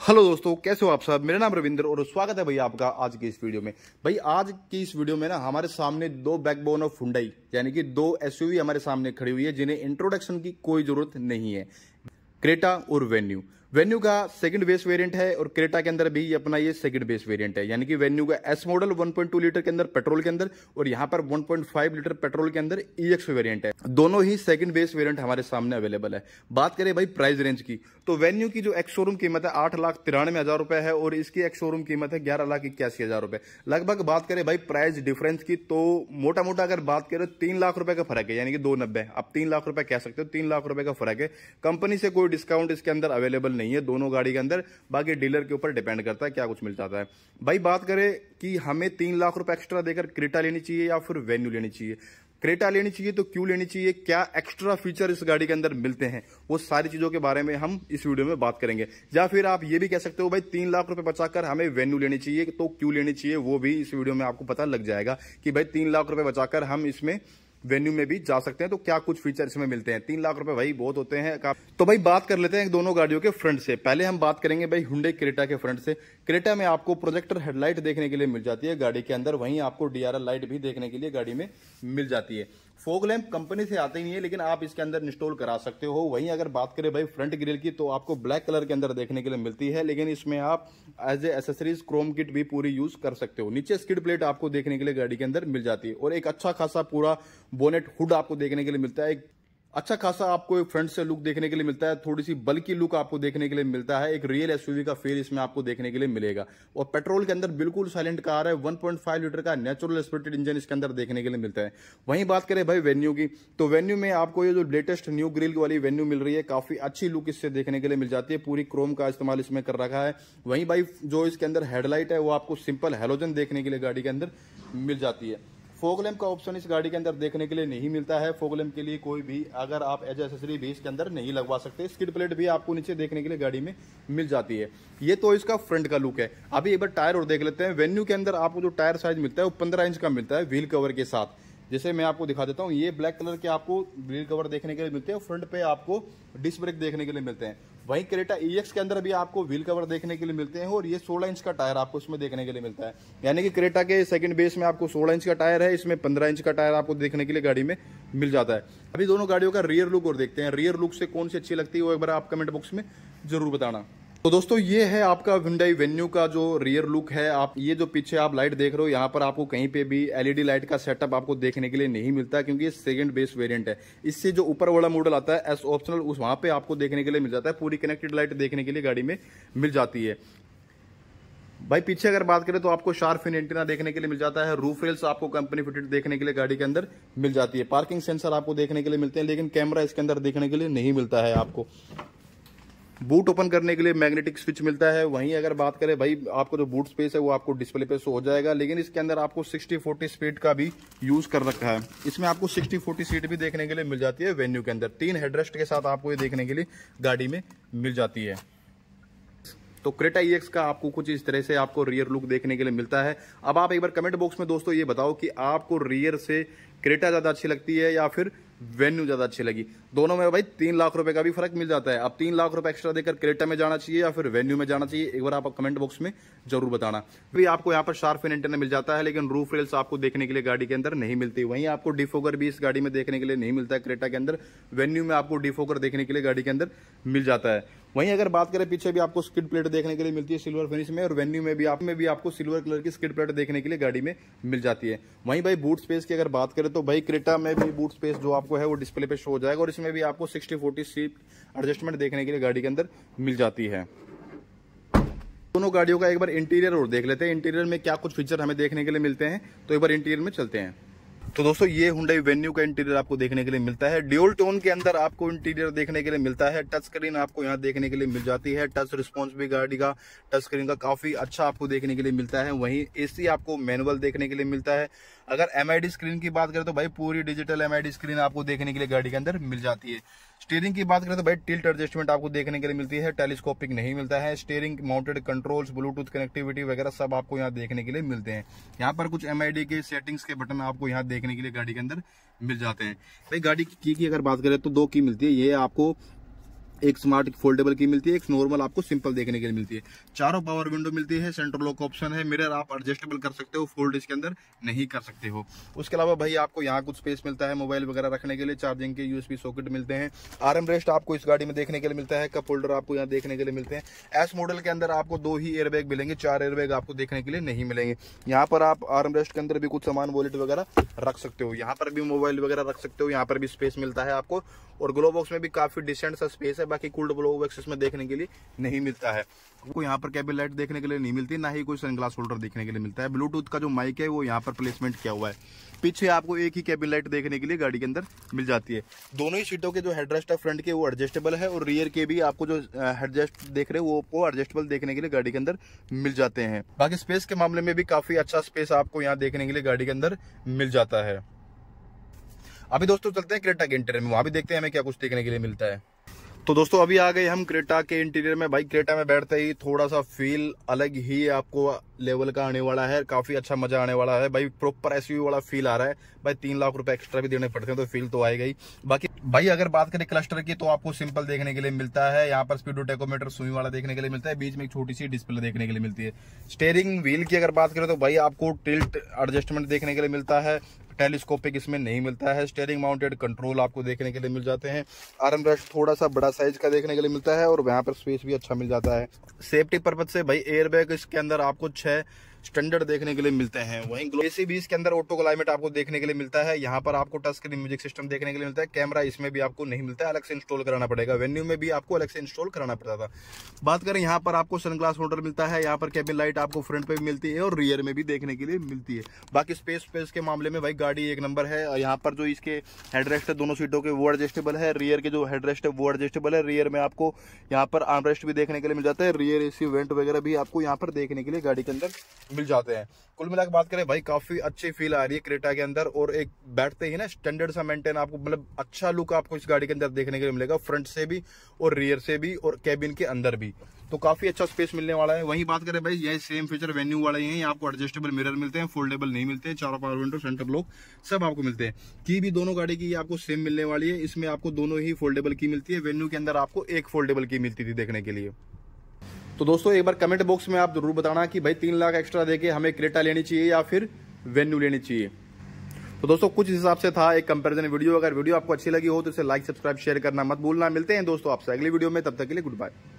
hello दोस्तों कैसे हो आप साहब मेरा नाम रविंदर और स्वागत है भाई आपका आज की इस वीडियो में भाई आज की इस वीडियो में ना हमारे सामने दो बैकबोन ऑफ हुंडई यानी कि दो एसयूवी हमारे सामने खड़ी हुई है जिन्हें इंट्रोडक्शन की कोई जरूरत नहीं है क्रेटा और वेन्यू वेन्यू का सेकंड बेस वेरिएंट है और क्रेटा के अंदर भी अपना ये सेकंड बेस वेरिएंट है यानी कि वेन्यू का एस मॉडल 1.2 लीटर के अंदर पेट्रोल के अंदर और यहाँ पर 1.5 लीटर पेट्रोल के अंदर ई e वेरिएंट है दोनों ही सेकंड बेस वेरिएंट हमारे सामने अवेलेबल है बात करें भाई प्राइस रेंज की तो वेन्यू की जो एक्स शोरूम कीमत है आठ लाख तिरानवे हजार रुपए है और इसकी एक्स शोरूम कीमत है ग्यारह लाख इक्यासी हजार रुपए लगभग बात करें भाई प्राइस डिफरेंस की तो मोटा मोटा अगर बात करें तो तीन लाख रुपए का फर्क है यानी कि दो नब्बे आप तीन लाख रुपए कह सकते हो तीन लाख रुपए का फर्क है कंपनी से कोई डिस्काउंट इसके अंदर अवेलेबल नहीं नहीं है दोनों गाड़ी के अंदर बाकी डीलर के ऊपर डिपेंड करता है क्या कुछ मिल जाता है भाई बात करें कि हमें तीन लाख रुपए एक्स्ट्रा देकर क्रेटा लेनी चाहिए या फिर वेन्यू लेनी चाहिए क्रेटा लेनी चाहिए तो क्यों लेनी चाहिए क्या एक्स्ट्रा फीचर इस गाड़ी के अंदर मिलते हैं वो सारी चीजों के बारे में हम इस वीडियो में बात करेंगे या फिर आप ये भी कह सकते हो भाई तीन लाख रुपए बचाकर हमें वेन्यू लेनी चाहिए तो क्यों लेनी चाहिए वो भी इस वीडियो में आपको पता लग जाएगा कि भाई तीन लाख रुपए बचाकर हम इसमें वेन्यू में भी जा सकते हैं तो क्या कुछ फीचर इसमें मिलते हैं तीन लाख रुपए भाई बहुत होते हैं तो भाई बात कर लेते हैं दोनों गाड़ियों के फ्रंट से पहले हम बात करेंगे भाई हुडे क्रेटा के फ्रंट से क्रेटा में आपको प्रोजेक्टर हेडलाइट देखने के लिए मिल जाती है गाड़ी के अंदर वहीं आपको डीआरएल लाइट भी देखने के लिए गाड़ी में मिल जाती है फोग लैम्प कंपनी से आते ही नहीं है लेकिन आप इसके अंदर इंस्टॉल करा सकते हो वहीं अगर बात करें भाई फ्रंट ग्रिल की तो आपको ब्लैक कलर के अंदर देखने के लिए मिलती है लेकिन इसमें आप as a accessories chrome kit भी पूरी यूज कर सकते हो नीचे स्किड प्लेट आपको देखने के लिए गाड़ी के अंदर मिल जाती है और एक अच्छा खासा पूरा बोनेट हुड आपको देखने के लिए मिलता है एक अच्छा खासा आपको एक फ्रंट से लुक देखने के लिए मिलता है थोड़ी सी बल्कि लुक आपको देखने के लिए मिलता है एक रियल एसयूवी का फील इसमें आपको देखने के लिए मिलेगा और पेट्रोल के अंदर बिल्कुल साइलेंट कार है 1.5 लीटर का नेचुरल स्पिरिटेड इंजन इसके अंदर देखने के लिए मिलता है वहीं बात करें भाई वेन्यू की तो वेन्यू में आपको ये जो लेटेस्ट न्यू ग्रिल वाली वेन्यू मिल रही है काफी अच्छी लुक इससे देखने के लिए मिल जाती है पूरी क्रोम का इस्तेमाल इसमें कर रखा है वहीं भाई जो इसके अंदर हेडलाइट है वो आपको सिंपल हेलोजन देखने के लिए गाड़ी के अंदर मिल जाती है फोगलेम का ऑप्शन इस गाड़ी के अंदर देखने के लिए नहीं मिलता है फोगलेम के लिए कोई भी अगर आप एज एसेसरी भी इसके अंदर नहीं लगवा सकते स्किड प्लेट भी आपको नीचे देखने के लिए गाड़ी में मिल जाती है ये तो इसका फ्रंट का लुक है अभी एक बार टायर और देख लेते हैं वेन्यू के अंदर आपको जो टायर साइज मिलता है वो पंद्रह इंच का मिलता है व्हील कवर के साथ जैसे मैं आपको दिखा देता हूँ ये ब्लैक कलर के आपको ग्रिल कवर देखने के लिए मिलते हैं फ्रंट पे आपको डिस्क ब्रेक देखने के लिए मिलते हैं वहीं क्रेटा ई के अंदर भी आपको व्हील कवर देखने के लिए मिलते हैं और ये 16 इंच का टायर आपको इसमें देखने के लिए मिलता है यानी कि क्रेटा के सेकंड बेस में आपको 16 इंच का टायर है इसमें 15 इंच का टायर आपको देखने के लिए गाड़ी में मिल जाता है अभी दोनों गाड़ियों का रियर लुक और देखते हैं रियर लुक से कौन सी अच्छी लगती है वो एक बार आप कमेंट बॉक्स में जरूर बताना तो दोस्तों ये है आपका विंडाई वेन्यू का जो रियर लुक है आप ये जो पीछे आप लाइट देख रहे हो यहाँ पर आपको कहीं पे भी एलईडी लाइट का सेटअप आपको देखने के लिए नहीं मिलता क्योंकि ये सेकंड बेस वेरिएंट है इससे जो ऊपर वाला मॉडल आता है एस ऑप्शनल उस वहां पे आपको देखने के लिए मिल जाता है पूरी कनेक्टेड लाइट देखने के लिए गाड़ी में मिल जाती है भाई पीछे अगर बात करें तो आपको शार्प फिन एंटीना देखने के लिए मिल जाता है रूफ रेल्स आपको कंपनी फिटेड देखने के लिए गाड़ी के अंदर मिल जाती है पार्किंग सेंसर आपको देखने के लिए मिलते हैं लेकिन कैमरा इसके अंदर देखने के लिए नहीं मिलता है आपको बूट ओपन करने के लिए मैग्नेटिक स्विच मिलता है वहीं अगर बात करें भाई आपको जो बूट स्पेस है वो आपको डिस्प्ले पे सो हो जाएगा लेकिन इसके अंदर आपको 60 40 स्पीड का भी यूज कर रखा है इसमें आपको 60 40 सीट भी देखने के लिए मिल जाती है वेन्यू के अंदर तीन हेडरेस्ट के साथ आपको ये देखने के लिए गाड़ी में मिल जाती है तो क्रेटा ई e का आपको कुछ इस तरह से आपको रियर लुक देखने के लिए मिलता है अब आप एक बार कमेंट बॉक्स में दोस्तों ये बताओ कि आपको रियर से क्रेटा ज़्यादा अच्छी लगती है या फिर वेन्यू ज़्यादा अच्छी लगी दोनों में भाई तीन लाख रुपए का भी फर्क मिल जाता है अब तीन लाख रुपए एक्स्ट्रा देकर क्रेटा में जाना चाहिए या फिर वेन्यू में जाना चाहिए एक बार आप कमेंट बॉक्स में जरूर बताना भी आपको यहाँ पर शार्फिन एन मिल जाता है लेकिन रूफ रेल्स आपको देखने के लिए गाड़ी के अंदर नहीं मिलती वहीं आपको डिफोकर भी इस गाड़ी में देखने के लिए नहीं मिलता है क्रेटा के अंदर वेन्यू में आपको डिफोकर देखने के लिए गाड़ी के अंदर मिल जाता है वहीं अगर बात करें पीछे भी आपको स्किड प्लेट देखने के लिए मिलती है सिल्वर फिनिश में और वेन्यू में भी आप में भी आपको सिल्वर कलर की स्किड प्लेट देखने के लिए गाड़ी में मिल जाती है वहीं भाई बूट स्पेस की अगर बात करें तो भाई क्रेटा में भी बूट स्पेस जो आपको है वो डिस्प्ले पे शो हो जाएगा और इसमें भी आपको सिक्सटी फोर्टी सीट एडजस्टमेंट देखने के लिए गाड़ी के अंदर मिल जाती है दोनों गाड़ियों का एक बार इंटीरियर और देख लेते हैं इंटीरियर में क्या कुछ फीचर हमें देखने के लिए मिलते हैं तो एक बार इंटीरियर में चलते हैं तो दोस्तों ये हुडाई वेन्यू का इंटीरियर आपको देखने के लिए मिलता है ड्यूल टोन के अंदर आपको इंटीरियर देखने के लिए मिलता है टच स्क्रीन आपको यहाँ देखने के लिए मिल जाती है टच रिस्पॉन्स भी गाड़ी का टच स्क्रीन का काफी अच्छा आपको देखने के लिए मिलता है वहीं एसी आपको मैनुअल देखने के लिए मिलता है अगर एम स्क्रीन की बात करें तो भाई पूरी डिजिटल एम स्क्रीन आपको देखने के लिए गाड़ी के अंदर मिल जाती है स्टीयरिंग की बात करें तो भाई टिल्ट एडजस्टमेंट आपको देखने के लिए मिलती है टेलीस्कोपिक नहीं मिलता है steering mounted controls Bluetooth connectivity वगैरह सब आपको यहाँ देखने के लिए मिलते हैं यहाँ पर कुछ एमआईडी के सेटिंग्स के बटन आपको यहाँ देख देखने के लिए गाड़ी के अंदर मिल जाते हैं भाई गाड़ी की की अगर बात करें तो दो की मिलती है ये आपको एक स्मार्ट फोल्डेबल की मिलती है एक नॉर्मल आपको सिंपल देखने के लिए मिलती है चारों पावर विंडो मिलती है सेंटर लॉक ऑप्शन है मिरर आप एडजस्टेबल कर सकते हो फोल्ड इसके अंदर नहीं कर सकते हो उसके अलावा भाई आपको यहाँ कुछ स्पेस मिलता है मोबाइल वगैरह रखने के लिए चार्जिंग के यूएसबी सॉकेट मिलते हैं आर्म रेस्ट आपको इस गाड़ी में देखने के लिए मिलता है कप होल्डर आपको यहाँ देखने के लिए मिलते हैं एस मॉडल के अंदर आपको दो ही एयरबैग मिलेंगे चार एयरबैग आपको देखने के लिए नहीं मिलेंगे यहाँ पर आप आर्म रेस्ट के अंदर भी कुछ सामान वॉलेट वगैरह रख सकते हो यहाँ पर भी मोबाइल वगैरह रख सकते हो यहाँ पर भी स्पेस मिलता है आपको और ग्लो बॉक्स में भी काफी डिसेंट सा स्पेस है बाकी कूल्ड ब्लो एक्सेस में देखने के लिए नहीं मिलता है आपको यहाँ पर कैबिन लाइट देखने के लिए नहीं मिलती ना ही कोई सनग्लास होल्डर देखने के लिए मिलता है ब्लूटूथ का जो माइक है वो यहाँ पर प्लेसमेंट किया हुआ है पीछे आपको एक ही कैबिन लाइट देखने के लिए गाड़ी के अंदर मिल जाती है दोनों ही सीटों के जो हेडरेस्ट है फ्रंट के वो एडजस्टेबल है और रियर के भी आपको जो हेडजस्ट देख रहे हैं वो आपको एडजस्टेबल देखने के लिए गाड़ी के अंदर मिल जाते हैं बाकी स्पेस के मामले में भी काफी अच्छा स्पेस आपको यहाँ देखने के लिए गाड़ी के अंदर मिल जाता है अभी दोस्तों चलते हैं क्रेटा के इंटरव्यू में वहां भी देखते हैं हमें क्या कुछ देखने के लिए मिलता है तो दोस्तों अभी आ गए हम क्रेटा के इंटीरियर में भाई क्रेटा में बैठते ही थोड़ा सा फील अलग ही आपको लेवल का आने वाला है काफी अच्छा मजा आने वाला है भाई प्रॉपर एस वाला फील आ रहा है भाई तीन लाख रुपए एक्स्ट्रा भी देने पड़ते हैं तो फील तो आएगा ही बाकी भाई अगर बात करें क्लस्टर की तो आपको सिंपल देखने के लिए मिलता है यहाँ पर स्पीडो टेकोमीटर सुई वाला देखने के लिए मिलता है बीच में एक छोटी सी डिस्प्ले देखने के लिए मिलती है स्टेयरिंग व्हील की अगर बात करें तो भाई आपको टिल्ट एडजस्टमेंट देखने के लिए मिलता है टेलीस्कोपिक इसमें नहीं मिलता है स्टेयरिंग माउंटेड कंट्रोल आपको देखने के लिए मिल जाते हैं आर्म रेस्ट थोड़ा सा बड़ा साइज का देखने के लिए मिलता है और यहाँ पर स्पेस भी अच्छा मिल जाता है सेफ्टी पर्पज से भाई एयरबैग इसके अंदर आपको छह स्टैंडर्ड देखने के लिए मिलते हैं वहीं ए सी भी इसके अंदर ऑटो क्लाइमेट आपको देखने के लिए मिलता है यहाँ पर आपको टच स्क्रीन म्यूजिक सिस्टम देखने के लिए मिलता है कैमरा इसमें भी आपको नहीं मिलता है अलग से इंस्टॉल कराना पड़ेगा वेन्यू में भी आपको अलग से इंस्टॉल कराना पड़ता था बात करें यहाँ पर आपको सनग्लास होल्डर मिलता है यहाँ पर कैबिन लाइट आपको फ्रंट पर भी मिलती है और रियर में भी देखने के लिए मिलती है बाकी स्पेस स्पेस के मामले में भाई गाड़ी एक नंबर है यहाँ पर जो इसके हेडरेस्ट है दोनों सीटों के वो एडजस्टेबल है रियर के जो हेडरेस्ट है वो एडजस्टेबल है रियर में आपको यहाँ पर आर्मरेस्ट भी देखने के लिए मिल जाता है रियर ए वेंट वगैरह भी आपको यहाँ पर देखने के लिए गाड़ी के अंदर मिल जाते हैं कुल मिला बात करें भाई काफ़ी अच्छी फील आ रही है क्रेटा के अंदर और एक बैठते ही ना स्टैंडर्ड सा मेंटेन आपको मतलब अच्छा लुक आपको इस गाड़ी के अंदर देखने के लिए मिलेगा फ्रंट से भी और रियर से भी और कैबिन के अंदर भी तो काफ़ी अच्छा स्पेस मिलने वाला है वहीं बात करें भाई यही सेम फीचर वेन्यू वाले ही यहाँ आपको एडजस्टेबल मिरर मिलते हैं फोल्डेबल नहीं मिलते हैं चारों पावर विंडो सेंटर लोग सब आपको मिलते हैं की भी दोनों गाड़ी की आपको सेम मिलने वाली है इसमें आपको दोनों ही फोल्डेबल की मिलती है वेन्यू के अंदर आपको एक फोल्डेबल की मिलती थी देखने के लिए तो दोस्तों एक बार कमेंट बॉक्स में आप जरूर बताना कि भाई तीन लाख एक्स्ट्रा देके हमें क्रेटा लेनी चाहिए या फिर वेन्यू लेनी चाहिए तो दोस्तों कुछ हिसाब से था एक कंपेरिजन वीडियो अगर वीडियो आपको अच्छी लगी हो तो इसे लाइक सब्सक्राइब शेयर करना मत भूलना मिलते हैं दोस्तों आपसे अगली वीडियो में तब तक के लिए गुड बाय